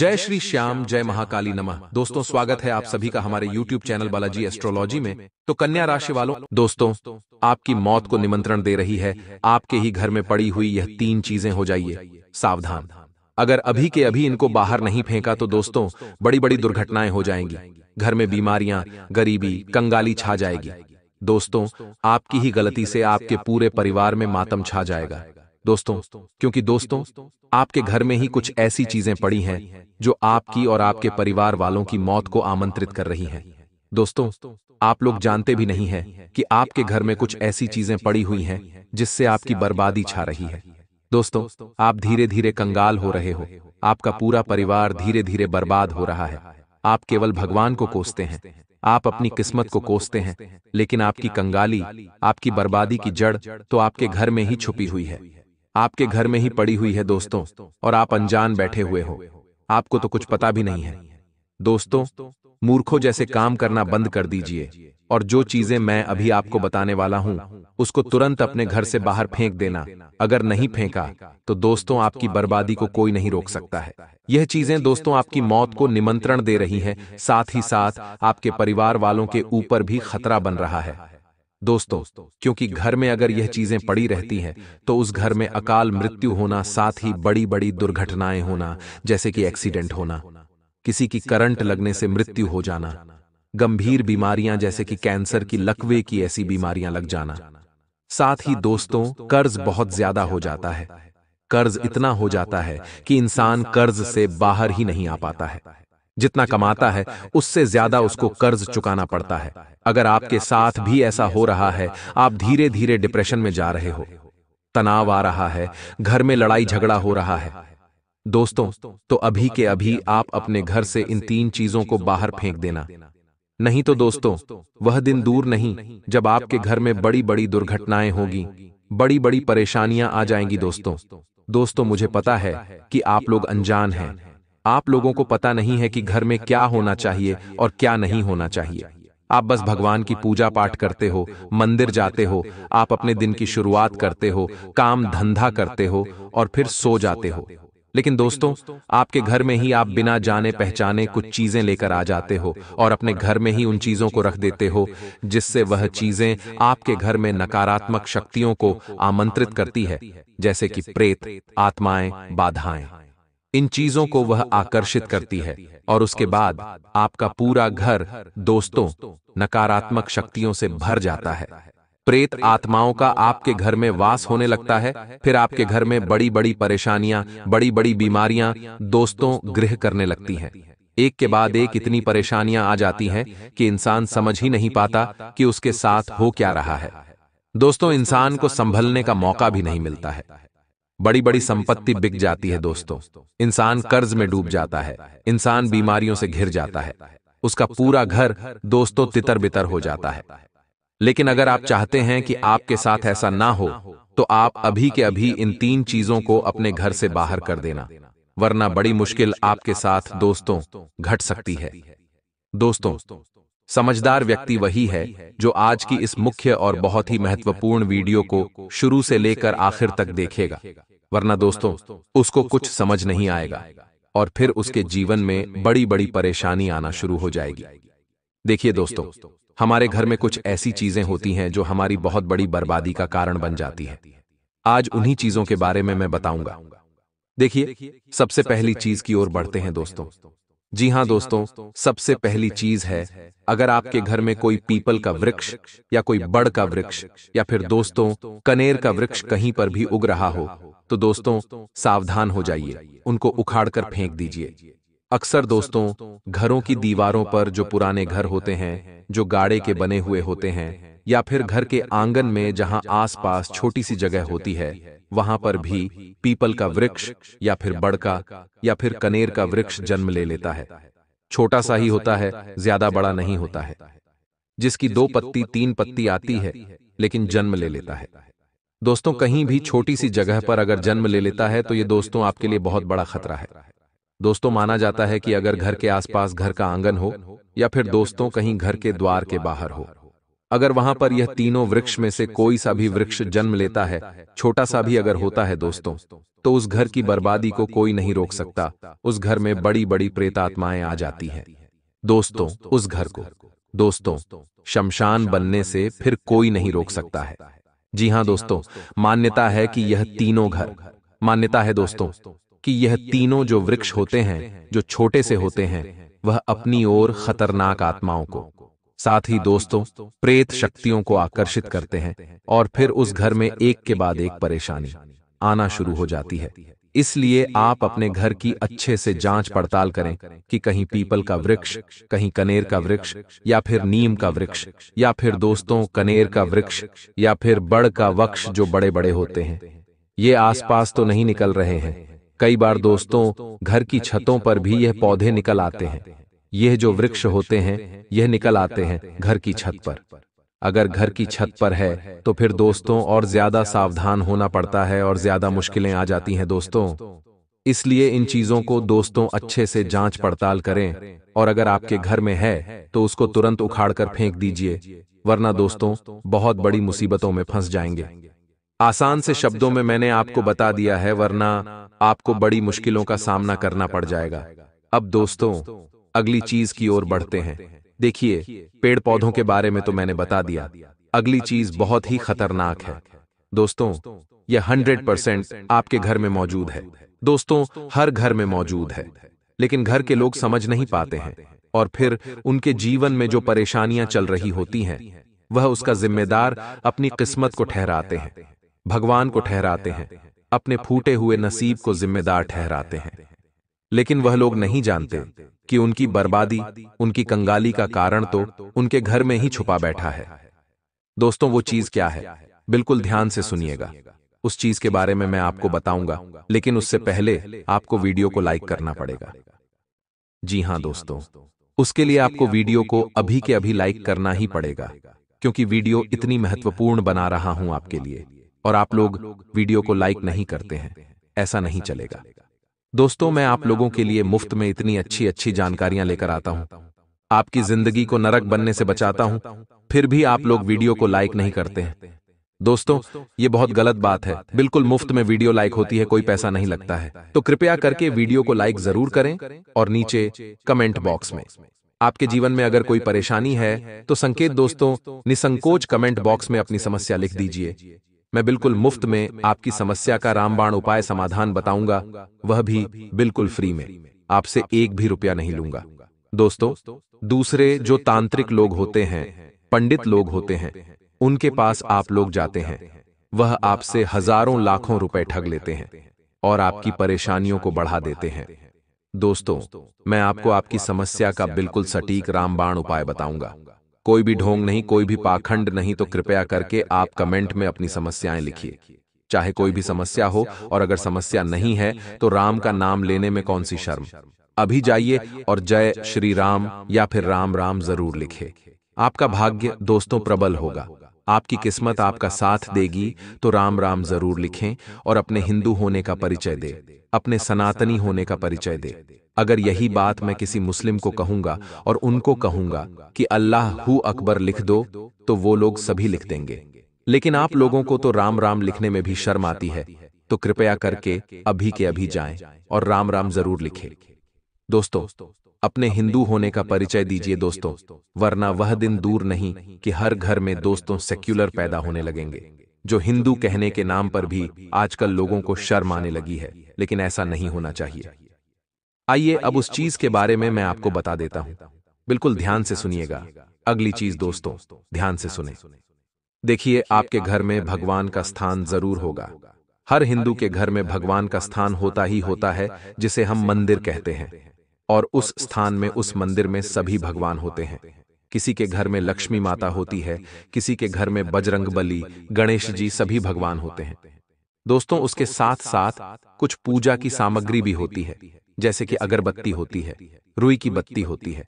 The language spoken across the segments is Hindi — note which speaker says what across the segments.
Speaker 1: जय श्री श्याम जय महाकाली नमः दोस्तों स्वागत है आप सभी का हमारे YouTube चैनल बालाजी एस्ट्रोलॉजी में तो कन्या राशि वालों दोस्तों आपकी मौत को निमंत्रण दे रही है आपके ही घर में पड़ी हुई यह तीन चीजें हो जाइए सावधान अगर अभी के अभी इनको बाहर नहीं फेंका तो दोस्तों बड़ी बड़ी दुर्घटनाएं हो जाएंगी घर में बीमारियां गरीबी कंगाली छा जाएगी दोस्तों आपकी ही गलती से आपके पूरे परिवार में मातम छा जाएगा दोस्तों क्योंकि दोस्तों आपके घर में ही कुछ ऐसी चीजें पड़ी हैं जो आपकी और आपके परिवार वालों की मौत को आमंत्रित कर रही हैं दोस्तों आप लोग जानते भी नहीं हैं कि आपके घर में कुछ ऐसी चीजें पड़ी हुई हैं जिससे आपकी बर्बादी छा रही है दोस्तों आप धीरे धीरे कंगाल हो रहे हो आपका पूरा परिवार धीरे धीरे बर्बाद हो रहा है आप केवल भगवान को कोसते हैं आप अपनी किस्मत को कोसते हैं लेकिन आपकी कंगाली आपकी बर्बादी की जड़ तो आपके घर में ही छुपी हुई है आपके घर में ही पड़ी हुई है दोस्तों और आप अनजान बैठे हुए हो आपको तो कुछ तो पता भी नहीं है दोस्तों मूर्खों जैसे काम करना बंद कर दीजिए और जो चीजें मैं अभी आपको बताने वाला हूँ उसको तुरंत अपने घर से बाहर फेंक देना अगर नहीं फेंका तो, तो दोस्तों आपकी बर्बादी को कोई नहीं रोक सकता है यह चीजें दोस्तों आपकी मौत को निमंत्रण दे रही हैं साथ ही साथ आपके परिवार वालों के ऊपर भी खतरा बन रहा है दोस्तों क्योंकि घर में अगर यह चीजें पड़ी रहती हैं तो, तो उस घर में अकाल मृत्यु होना साथ ही बड़ी बड़ी दुर्घटनाएं होना जैसे कि एक्सीडेंट होना किसी की करंट लगने से मृत्यु हो जाना गंभीर बीमारियां जैसे कि कैंसर की लकवे की ऐसी बीमारियां लग जाना साथ ही दोस्तों कर्ज बहुत ज्यादा हो जाता है कर्ज इतना हो जाता है कि इंसान कर्ज से बाहर ही नहीं आ पाता है जितना कमाता है उससे ज्यादा उसको कर्ज चुकाना पड़ता है अगर आपके साथ भी ऐसा हो रहा है आप धीरे धीरे डिप्रेशन में जा रहे हो तनाव आ रहा है घर में लड़ाई झगड़ा हो रहा है दोस्तों तो, तो अभी के अभी आप अपने घर से इन तीन चीजों को बाहर फेंक देना नहीं तो, तो दोस्तों वह दिन दूर नहीं जब आपके घर में बड़ी बड़ी दुर्घटनाएं होगी बड़ी बड़ी परेशानियां आ जाएंगी दोस्तों दोस्तों मुझे पता है कि आप लोग अनजान हैं आप लोगों को पता नहीं है कि घर में क्या होना चाहिए और क्या नहीं होना चाहिए आप बस भगवान की पूजा पाठ करते हो मंदिर जाते हो आप अपने दिन की शुरुआत करते हो काम धंधा करते हो और फिर सो जाते हो लेकिन दोस्तों आपके घर में ही आप बिना जाने पहचाने कुछ चीजें लेकर आ जाते हो और अपने घर में ही उन चीजों को रख देते हो जिससे वह चीजें आपके घर में नकारात्मक शक्तियों को आमंत्रित करती है जैसे कि प्रेत आत्माएं बाधाएं इन चीजों को वह आकर्षित करती है और उसके बाद आपका पूरा घर दोस्तों नकारात्मक शक्तियों से भर जाता है प्रेत आत्माओं का आपके घर में वास होने लगता है फिर आपके घर में बड़ी बड़ी परेशानियां बड़ी बड़ी बीमारियां दोस्तों गृह करने लगती हैं एक के बाद एक इतनी परेशानियां आ जाती हैं कि इंसान समझ ही नहीं पाता कि उसके साथ हो क्या रहा है दोस्तों इंसान को संभलने का मौका भी नहीं मिलता है बड़ी बड़ी संपत्ति बिक जाती है दोस्तों इंसान कर्ज में डूब जाता है इंसान बीमारियों से घिर जाता है उसका पूरा घर दोस्तों तितर बितर हो जाता है लेकिन अगर आप चाहते हैं कि आपके साथ ऐसा ना हो तो, तो आप अभी के अभी इन तीन चीजों को अपने घर से बाहर कर देना वरना बड़ी मुश्किल आपके साथ दोस्तों घट सकती है दोस्तों समझदार व्यक्ति वही है जो आज की इस मुख्य और बहुत ही महत्वपूर्ण वीडियो को शुरू से लेकर आखिर तक देखेगा वरना दोस्तों उसको कुछ समझ नहीं आएगा और फिर उसके जीवन में बड़ी बड़ी परेशानी आना शुरू हो जाएगी देखिए दोस्तों हमारे घर में कुछ ऐसी चीजें होती हैं जो हमारी बहुत बड़ी बर्बादी का कारण बन जाती है आज उन्हीं चीजों के बारे में मैं बताऊंगा देखिए सबसे पहली चीज की ओर बढ़ते हैं दोस्तों जी हाँ दोस्तों सबसे पहली चीज है अगर आपके घर में कोई पीपल का वृक्ष या कोई बड़ का वृक्ष या फिर दोस्तों कनेर का वृक्ष कहीं पर भी उग रहा हो तो दोस्तों सावधान हो जाइए उनको उखाड़कर फेंक दीजिए अक्सर दोस्तों घरों की दीवारों पर जो पुराने घर होते हैं जो गाड़े के बने हुए होते हैं या फिर घर के आंगन में जहां आसपास छोटी सी जगह होती है वहां पर भी पीपल का वृक्ष या फिर बड़का या फिर कनेर का वृक्ष जन्म ले लेता है छोटा सा ही होता है ज्यादा बड़ा नहीं होता है जिसकी दो पत्ती तीन पत्ती आती है लेकिन जन्म ले लेता है दोस्तों कहीं भी छोटी सी जगह पर अगर जन्म ले लेता है तो ये दोस्तों आपके लिए बहुत बड़ा खतरा है दोस्तों माना जाता है कि अगर घर के आसपास घर का आंगन हो या फिर दोस्तों कहीं घर के द्वार के बाहर हो अगर वहां पर यह तीनों वृक्ष में से कोई सा भी वृक्ष जन्म लेता है छोटा सा भी अगर होता है दोस्तों तो उस घर की बर्बादी को कोई नहीं रोक सकता उस घर में बड़ी बड़ी प्रेतात्माएं आ जाती हैं दोस्तों उस घर को दोस्तों शमशान बनने से फिर कोई नहीं रोक सकता है जी हाँ दोस्तों मान्यता है कि यह तीनों घर मान्यता है दोस्तों कि यह तीनों जो वृक्ष होते हैं जो छोटे से होते हैं वह अपनी ओर खतरनाक आत्माओं को साथ ही दोस्तों प्रेत शक्तियों को आकर्षित करते हैं और फिर उस घर में एक के बाद एक परेशानी आना शुरू हो जाती है इसलिए आप अपने घर की अच्छे से जांच पड़ताल करें कि कहीं पीपल का वृक्ष कहीं कनेर का वृक्ष या फिर नीम का वृक्ष या फिर दोस्तों कनेर का वृक्ष या फिर बड़ का वृक्ष जो बड़े बड़े होते हैं ये आसपास तो नहीं तो निकल रहे हैं कई बार दोस्तों घर की छतों पर भी यह पौधे निकल आते हैं यह जो वृक्ष होते हैं यह निकल आते हैं घर की छत पर अगर घर की छत पर है तो फिर दोस्तों और ज्यादा सावधान होना पड़ता है और ज्यादा मुश्किलें आ जाती हैं दोस्तों इसलिए इन चीजों को दोस्तों अच्छे से जांच पड़ताल करें और अगर आपके घर में है तो उसको तुरंत उखाड़कर फेंक दीजिए वरना दोस्तों बहुत बड़ी मुसीबतों में फंस जाएंगे आसान से शब्दों में मैंने आपको बता दिया है वरना आपको बड़ी मुश्किलों का सामना करना पड़ जाएगा अब दोस्तों अगली चीज की ओर बढ़ते हैं देखिए पेड़ पौधों के बारे में तो मैंने बता दिया अगली चीज बहुत ही खतरनाक है दोस्तों यह हंड्रेड परसेंट आपके घर में मौजूद है दोस्तों हर घर में मौजूद है लेकिन घर के लोग समझ नहीं पाते हैं और फिर उनके जीवन में जो परेशानियां चल रही होती हैं वह उसका जिम्मेदार अपनी किस्मत को ठहराते हैं भगवान को ठहराते हैं अपने फूटे हुए नसीब को जिम्मेदार ठहराते हैं लेकिन वह लोग नहीं जानते कि उनकी बर्बादी उनकी कंगाली का कारण तो उनके घर में ही छुपा बैठा है दोस्तों वो चीज क्या है बिल्कुल ध्यान से सुनिएगा उस चीज के बारे में मैं आपको बताऊंगा लेकिन उससे पहले आपको वीडियो को लाइक करना पड़ेगा जी हाँ दोस्तों उसके लिए आपको वीडियो को अभी के अभी लाइक करना ही पड़ेगा क्योंकि वीडियो इतनी महत्वपूर्ण बना रहा हूं आपके लिए और आप लोग वीडियो को लाइक नहीं करते हैं ऐसा नहीं चलेगा दोस्तों मैं आप लोगों के लिए मुफ्त में इतनी अच्छी अच्छी जानकारियां लेकर आता हूं आपकी जिंदगी को नरक बनने से बचाता हूं फिर भी आप लोग वीडियो को लाइक नहीं करते हैं दोस्तों ये बहुत गलत बात है बिल्कुल मुफ्त में वीडियो लाइक होती है कोई पैसा नहीं लगता है तो कृपया करके वीडियो को लाइक जरूर करें और नीचे कमेंट बॉक्स में आपके जीवन में अगर कोई परेशानी है तो, तो संकेत दोस्तों निसंकोच कमेंट बॉक्स में अपनी समस्या लिख दीजिए मैं बिल्कुल मुफ्त में आपकी समस्या का रामबाण उपाय समाधान बताऊंगा वह भी बिल्कुल फ्री में आपसे एक भी रुपया नहीं लूंगा दोस्तों दूसरे जो तांत्रिक लोग होते हैं पंडित लोग होते हैं उनके पास आप लोग जाते हैं वह आपसे हजारों लाखों रुपए ठग लेते हैं और आपकी परेशानियों को बढ़ा देते हैं दोस्तों मैं आपको आपकी समस्या का बिल्कुल सटीक रामबाण उपाय बताऊंगा कोई भी ढोंग नहीं कोई भी पाखंड नहीं तो कृपया करके आप कमेंट में अपनी समस्याएं लिखिए चाहे कोई भी समस्या हो और अगर समस्या नहीं है तो राम का नाम लेने में कौन सी शर्म अभी जाइए और जय श्री राम या फिर राम राम जरूर लिखे आपका भाग्य दोस्तों प्रबल होगा आपकी किस्मत आपका साथ देगी तो राम राम जरूर लिखें और अपने हिंदू होने का परिचय दे अपने सनातनी होने का परिचय दे अगर यही बात मैं किसी मुस्लिम को कहूंगा और उनको कहूंगा कि अल्लाह हु अकबर लिख दो तो वो लोग सभी लिख देंगे लेकिन आप लोगों को तो राम राम लिखने में भी शर्म आती है तो कृपया करके अभी के अभी जाएं और राम राम जरूर लिखें। दोस्तों अपने हिंदू होने का परिचय दीजिए दोस्तों वरना वह दिन दूर नहीं कि हर घर में दोस्तों सेक्युलर पैदा होने लगेंगे जो हिंदू कहने के नाम पर भी आजकल लोगों को शर्म आने लगी है लेकिन ऐसा नहीं होना चाहिए आइए अब उस चीज के बारे में मैं आपको बता देता हूँ बिल्कुल ध्यान से सुनिएगा अगली चीज दोस्तों ध्यान से सुने देखिए आपके घर में भगवान का स्थान जरूर होगा हर हिंदू के घर में भगवान का स्थान होता ही होता है जिसे हम मंदिर कहते हैं और उस स्थान में उस मंदिर में सभी भगवान होते हैं किसी के घर में लक्ष्मी माता होती है किसी के घर में बजरंग बली गणेश जी सभी भगवान होते हैं दोस्तों उसके साथ साथ कुछ पूजा की सामग्री भी होती है जैसे कि अगरबत्ती होती है रुई की बत्ती होती है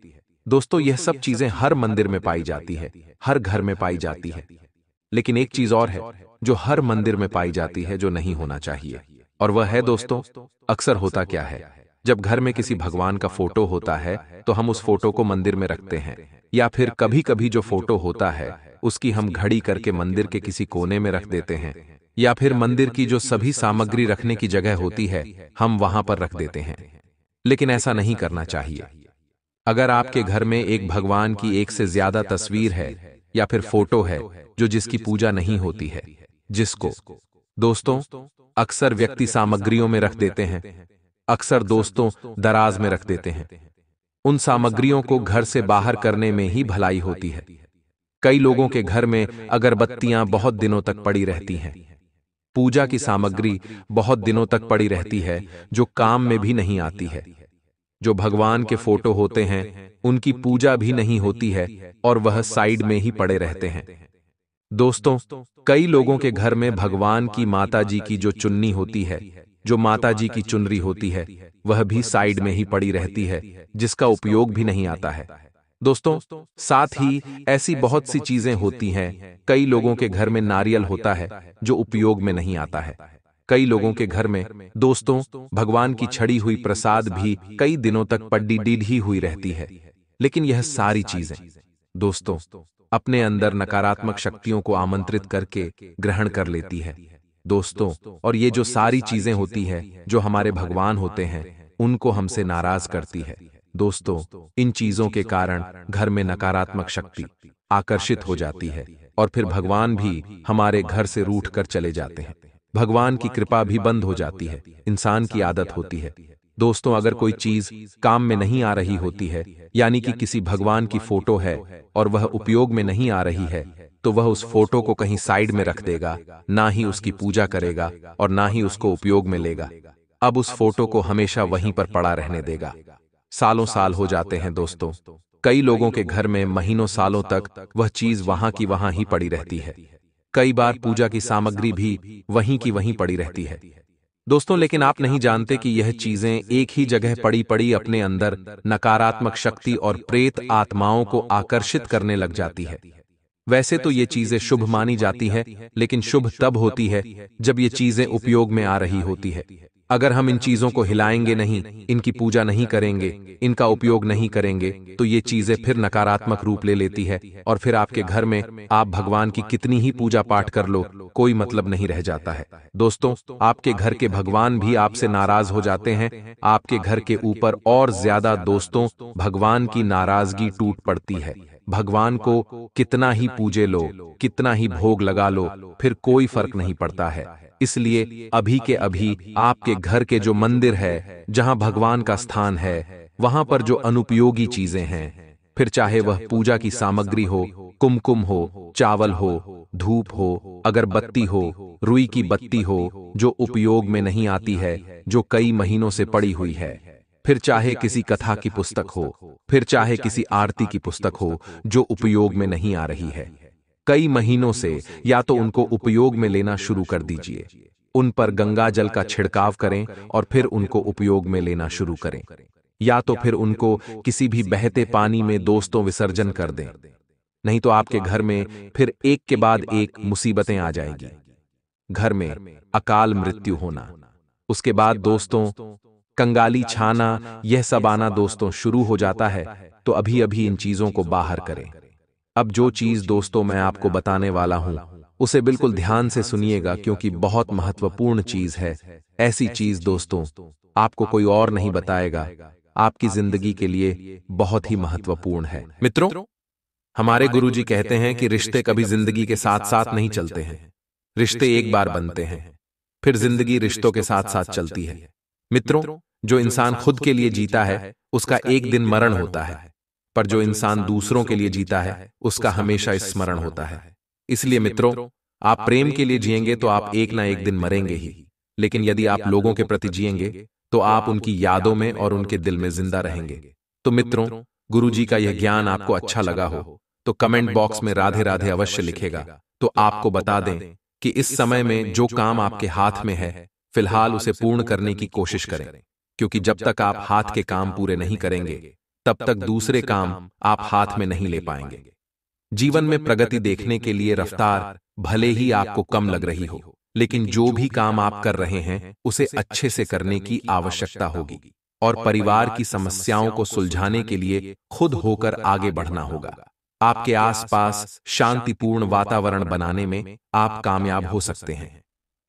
Speaker 1: दोस्तों यह सब चीजें हर मंदिर में पाई जाती है हर घर में पाई जाती है लेकिन एक चीज और है जो हर मंदिर में पाई जाती है जो नहीं होना चाहिए और वह है दोस्तों अक्सर होता क्या है जब घर में किसी भगवान का फोटो होता है तो हम उस फोटो को मंदिर में रखते हैं या फिर कभी कभी जो फोटो होता है उसकी हम घड़ी करके मंदिर के किसी कोने में रख देते हैं या फिर मंदिर की जो सभी सामग्री रखने की जगह होती है हम वहां पर रख देते हैं लेकिन ऐसा नहीं करना चाहिए अगर आपके घर में एक भगवान की एक से ज्यादा तस्वीर है या फिर फोटो है जो जिसकी पूजा नहीं होती है जिसको दोस्तों अक्सर व्यक्ति सामग्रियों में रख देते हैं अक्सर दोस्तों दराज में रख देते हैं उन सामग्रियों को घर से बाहर करने में ही भलाई होती है कई लोगों के घर में अगरबत्तियां बहुत दिनों तक पड़ी रहती हैं पूजा की सामग्री बहुत दिनों तक पड़ी रहती है जो काम में भी नहीं आती है जो भगवान के फोटो होते हैं उनकी पूजा भी नहीं होती है और वह साइड में ही पड़े रहते हैं दोस्तों कई लोगों के घर में भगवान की माता जी की जो चुन्नी होती है जो माता जी की चुनरी होती है वह भी साइड में ही पड़ी रहती है जिसका उपयोग भी नहीं आता है दोस्तों साथ ही ऐसी बहुत सी चीजें होती हैं कई लोगों के घर में नारियल होता है जो उपयोग में नहीं आता है कई लोगों के घर में दोस्तों भगवान की छड़ी हुई प्रसाद भी कई दिनों तक पड्डी डीड ही हुई रहती है लेकिन यह सारी चीजें दोस्तों अपने अंदर नकारात्मक शक्तियों को आमंत्रित करके ग्रहण कर लेती है दोस्तों और ये जो सारी चीजें होती है जो हमारे भगवान होते हैं उनको हमसे नाराज करती है दोस्तों इन चीजों के कारण घर में नकारात्मक शक्ति आकर्षित हो जाती है और फिर भगवान भी हमारे घर से रूठ कर चले जाते हैं भगवान की कृपा भी बंद हो जाती है इंसान की आदत होती है दोस्तों अगर कोई चीज काम में नहीं आ रही होती है यानी कि किसी भगवान की फोटो है और वह उपयोग में नहीं आ रही है तो वह उस फोटो को कहीं साइड में रख देगा ना ही उसकी पूजा करेगा और ना ही उसको उपयोग में लेगा अब उस फोटो को हमेशा वहीं पर पड़ा रहने देगा सालों साल हो जाते हैं दोस्तों कई लोगों के घर में महीनों सालों तक वह चीज वहां की वहां ही पड़ी रहती है कई बार पूजा की सामग्री भी वहीं की वहीं पड़ी रहती है दोस्तों लेकिन आप नहीं जानते कि यह चीजें एक ही जगह पड़ी पड़ी अपने अंदर नकारात्मक शक्ति और प्रेत आत्माओं को आकर्षित करने लग जाती है वैसे तो ये तो चीजें शुभ मानी जाती है लेकिन शुभ तब होती है जब ये चीजें उपयोग में आ रही होती है अगर हम इन चीजों को हिलाएंगे नहीं इनकी पूजा नहीं करेंगे इनका उपयोग नहीं करेंगे तो ये चीजें फिर नकारात्मक रूप ले लेती है और फिर आपके घर में आप भगवान की कितनी ही पूजा पाठ कर लो कोई मतलब नहीं रह जाता है दोस्तों आपके घर के भगवान भी आपसे नाराज हो जाते हैं आपके घर के ऊपर और ज्यादा दोस्तों भगवान की नाराजगी टूट पड़ती है भगवान को कितना ही पूजे लो कितना ही भोग लगा लो फिर कोई फर्क नहीं पड़ता है इसलिए अभी के अभी आपके घर के जो मंदिर है जहाँ भगवान का स्थान है वहाँ पर जो अनुपयोगी चीजें हैं फिर चाहे वह पूजा की सामग्री हो कुमकुम हो चावल हो धूप हो अगरबत्ती हो रुई की बत्ती हो जो उपयोग में नहीं आती है जो कई महीनों से पड़ी हुई है फिर चाहे किसी कथा की पुस्तक हो फिर चाहे किसी आरती की पुस्तक हो जो उपयोग में नहीं आ रही है कई महीनों से या तो उनको उपयोग में लेना शुरू कर दीजिए उन पर गंगा जल का छिड़काव करें और फिर उनको उपयोग में लेना शुरू करें या तो फिर उनको किसी भी बहते पानी में दोस्तों विसर्जन कर दें नहीं तो आपके घर में फिर एक के बाद एक मुसीबतें आ जाएगी घर में अकाल मृत्यु होना उसके बाद दोस्तों कंगाली छाना यह सब आना दोस्तों शुरू हो जाता है तो अभी अभी इन चीजों को बाहर करें अब जो चीज दोस्तों मैं आपको बताने वाला हूं उसे बिल्कुल ध्यान से सुनिएगा क्योंकि बहुत महत्वपूर्ण चीज है ऐसी चीज दोस्तों आपको कोई और नहीं बताएगा आपकी जिंदगी के लिए बहुत ही महत्वपूर्ण है मित्रों
Speaker 2: हमारे गुरुजी कहते हैं कि रिश्ते कभी जिंदगी के साथ साथ नहीं
Speaker 1: चलते हैं रिश्ते एक बार बनते हैं फिर जिंदगी रिश्तों के साथ साथ चलती है मित्रों जो इंसान खुद के लिए जीता है उसका एक दिन मरण होता है पर जो इंसान दूसरों के लिए जीता है उसका हमेशा स्मरण होता है इसलिए मित्रों आप प्रेम के लिए जिएंगे तो, तो आप एक ना एक दिन मरेंगे ही लेकिन यदि आप लोगों के प्रति जिएंगे तो, तो आप उनकी यादों में और उनके दिल में जिंदा रहेंगे तो, तो मित्रों गुरु जी का यह ज्ञान आपको अच्छा, अच्छा लगा हो तो कमेंट बॉक्स में राधे राधे अवश्य लिखेगा तो आपको बता दें कि इस समय में जो काम आपके हाथ में है फिलहाल उसे पूर्ण करने की कोशिश करें क्योंकि जब तक आप हाथ के काम पूरे नहीं करेंगे तब तक दूसरे काम आप हाथ में नहीं ले पाएंगे जीवन में प्रगति देखने के लिए रफ्तार भले ही आपको कम लग रही हो लेकिन जो भी काम आप कर रहे हैं उसे अच्छे से करने की आवश्यकता होगी और परिवार की समस्याओं को सुलझाने के लिए खुद होकर आगे बढ़ना होगा आपके आसपास शांतिपूर्ण वातावरण बनाने में आप कामयाब हो सकते हैं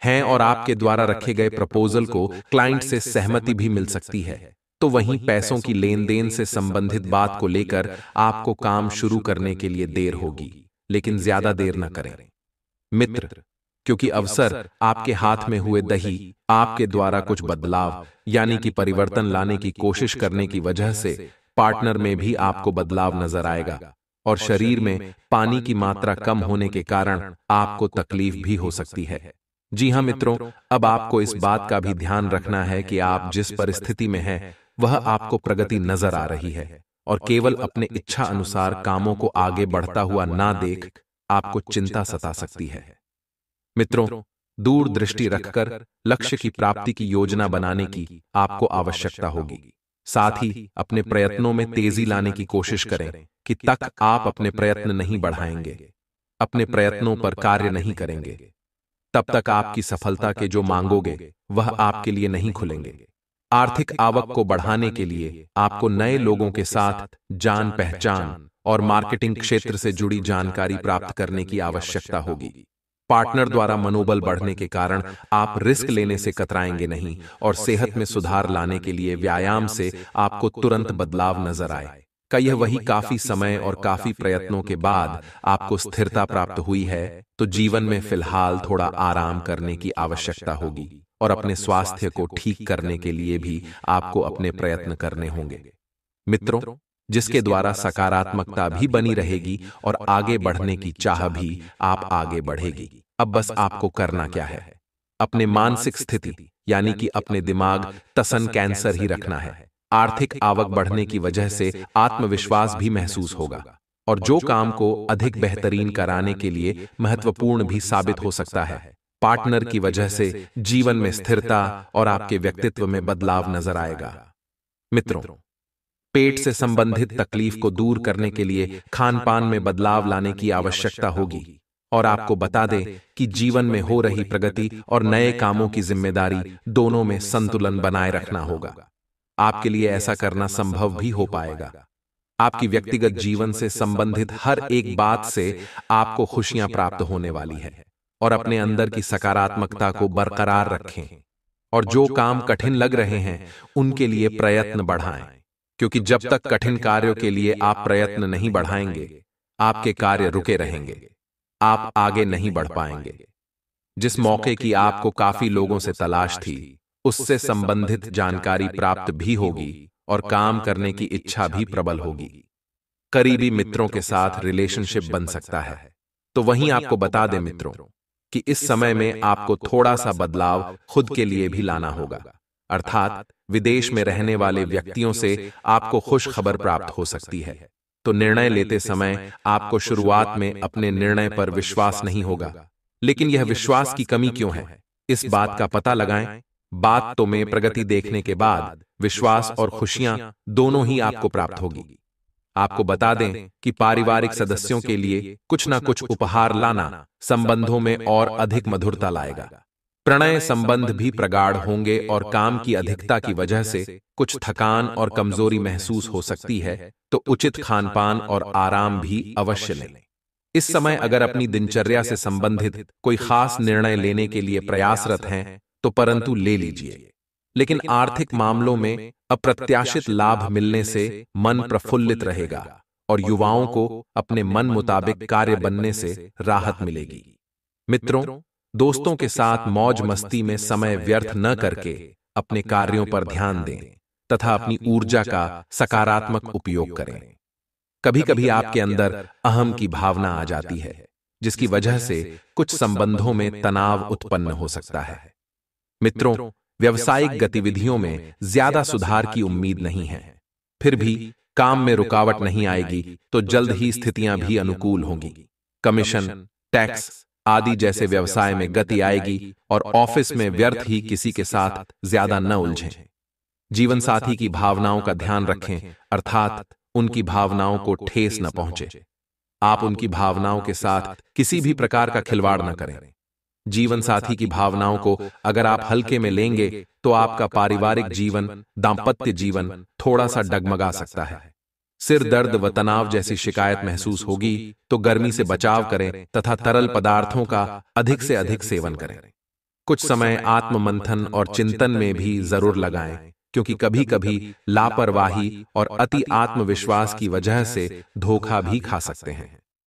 Speaker 1: हैं और आपके द्वारा रखे गए प्रपोजल को क्लाइंट से सहमति भी मिल सकती है तो, तो वहीं पैसों की लेन देन से संबंधित बात को लेकर आपको काम शुरू करने के लिए देर होगी लेकिन ज्यादा देर न करें मित्र क्योंकि अवसर आपके हाथ में हुए दही आपके द्वारा कुछ बदलाव यानी कि परिवर्तन लाने की कोशिश करने की वजह से पार्टनर में भी आपको बदलाव नजर आएगा और शरीर में पानी की मात्रा कम होने के कारण आपको तकलीफ भी हो सकती है जी हां हाँ, मित्रों अब आपको इस बात का भी ध्यान रखना है कि आप जिस परिस्थिति में हैं वह आपको प्रगति नजर आ रही है और केवल अपने इच्छा अनुसार कामों को आगे बढ़ता हुआ ना देख आपको चिंता सता सकती है मित्रों दूर दृष्टि रखकर लक्ष्य की प्राप्ति की योजना बनाने की आपको आवश्यकता होगी साथ ही अपने प्रयत्नों में तेजी लाने की कोशिश करें कि तक आप अपने प्रयत्न नहीं बढ़ाएंगे अपने प्रयत्नों पर कार्य नहीं करेंगे तब तक आपकी सफलता के जो मांगोगे वह आपके लिए नहीं खुलेंगे आर्थिक आवक को बढ़ाने के लिए आपको नए लोगों के साथ जान पहचान और मार्केटिंग क्षेत्र से जुड़ी जानकारी प्राप्त करने की आवश्यकता होगी पार्टनर द्वारा मनोबल बढ़ने के कारण आप रिस्क लेने से कतराएंगे नहीं और सेहत में सुधार लाने के लिए व्यायाम से आपको तुरंत बदलाव नजर आए का यह वही काफी समय और काफी प्रयत्नों के बाद आपको स्थिरता प्राप्त हुई है तो जीवन में फिलहाल थोड़ा आराम करने की आवश्यकता होगी और अपने स्वास्थ्य को ठीक करने के लिए भी आपको अपने प्रयत्न करने होंगे मित्रों जिसके द्वारा सकारात्मकता भी बनी रहेगी और आगे बढ़ने की चाह भी आप आगे बढ़ेगी अब बस आपको करना क्या है अपने मानसिक स्थिति यानी कि अपने दिमाग तसन कैंसर ही रखना है आर्थिक आवक बढ़ने की वजह से आत्मविश्वास भी महसूस होगा और जो काम को अधिक बेहतरीन कराने के लिए महत्वपूर्ण भी साबित हो सकता है पार्टनर की वजह से जीवन में स्थिरता और आपके व्यक्तित्व में बदलाव नजर आएगा मित्रों पेट से संबंधित तकलीफ को दूर करने के लिए खान पान में बदलाव लाने की आवश्यकता होगी और आपको बता दें कि जीवन में हो रही प्रगति और नए कामों की जिम्मेदारी दोनों में संतुलन बनाए रखना होगा आपके लिए ऐसा करना संभव भी हो पाएगा आपकी व्यक्तिगत जीवन से संबंधित हर एक बात से आपको खुशियां प्राप्त होने वाली है और अपने अंदर की सकारात्मकता को बरकरार रखें और जो काम कठिन लग रहे हैं उनके लिए प्रयत्न बढ़ाएं क्योंकि जब तक कठिन कार्यों के लिए आप प्रयत्न नहीं बढ़ाएंगे आपके कार्य रुके रहेंगे आप आगे नहीं बढ़ पाएंगे जिस मौके की आपको काफी लोगों से तलाश थी उससे संबंधित जानकारी प्राप्त भी होगी और काम करने की इच्छा भी प्रबल होगी करीबी मित्रों के साथ रिलेशनशिप बन सकता है तो वहीं आपको बता दें मित्रों कि इस समय में आपको थोड़ा सा बदलाव खुद के लिए भी लाना होगा अर्थात विदेश में रहने वाले व्यक्तियों से आपको खुश खबर प्राप्त हो सकती है तो, तो निर्णय लेते समय आपको शुरुआत में अपने निर्णय पर विश्वास नहीं होगा लेकिन यह विश्वास की कमी क्यों है इस बात का पता लगाएं बात तो में तो प्रगति देखने के बाद विश्वास और खुशियां दोनों ही आपको प्राप्त होगी आपको बता दें कि पारिवारिक सदस्यों के लिए कुछ ना कुछ उपहार लाना संबंधों में और अधिक मधुरता लाएगा प्रणय संबंध भी प्रगाढ़ होंगे और काम की अधिकता की वजह से कुछ थकान और कमजोरी महसूस हो सकती है तो, तो उचित खान पान और आराम भी अवश्य लें इस समय अगर अपनी दिनचर्या से संबंधित कोई खास निर्णय लेने के लिए प्रयासरत हैं तो, तो परंतु ले लीजिए लेकिन आर्थिक मामलों में अप्रत्याशित लाभ मिलने से मन प्रफुल्लित रहेगा और युवाओं को अपने मन मुताबिक कार्य बनने से राहत मिलेगी मित्रों दोस्तों के साथ मौज मस्ती में समय व्यर्थ न करके अपने कार्यों पर ध्यान दें तथा अपनी ऊर्जा का सकारात्मक उपयोग करें कभी कभी आपके अंदर अहम की भावना आ जाती है जिसकी वजह से कुछ संबंधों में तनाव उत्पन्न हो सकता है मित्रों व्यावसायिक गतिविधियों में ज्यादा सुधार की उम्मीद नहीं है फिर भी काम में रुकावट नहीं आएगी तो जल्द ही स्थितियां भी अनुकूल होंगी कमीशन टैक्स आदि जैसे व्यवसाय में गति आएगी और ऑफिस में व्यर्थ ही किसी के साथ ज्यादा न उलझें जीवन साथी की भावनाओं का ध्यान रखें अर्थात उनकी भावनाओं को ठेस न पहुंचे आप उनकी भावनाओं के साथ किसी भी प्रकार का खिलवाड़ न करें जीवन साथी की भावनाओं को अगर आप हल्के में लेंगे तो आपका पारिवारिक जीवन दाम्पत्य जीवन थोड़ा सा डगमगा सकता है सिर दर्द व तनाव जैसी शिकायत महसूस होगी तो गर्मी से बचाव करें तथा तरल पदार्थों का अधिक से अधिक सेवन करें कुछ समय आत्म मंथन और चिंतन में भी जरूर लगाएं क्योंकि कभी कभी लापरवाही और अति आत्मविश्वास की वजह से धोखा भी खा सकते हैं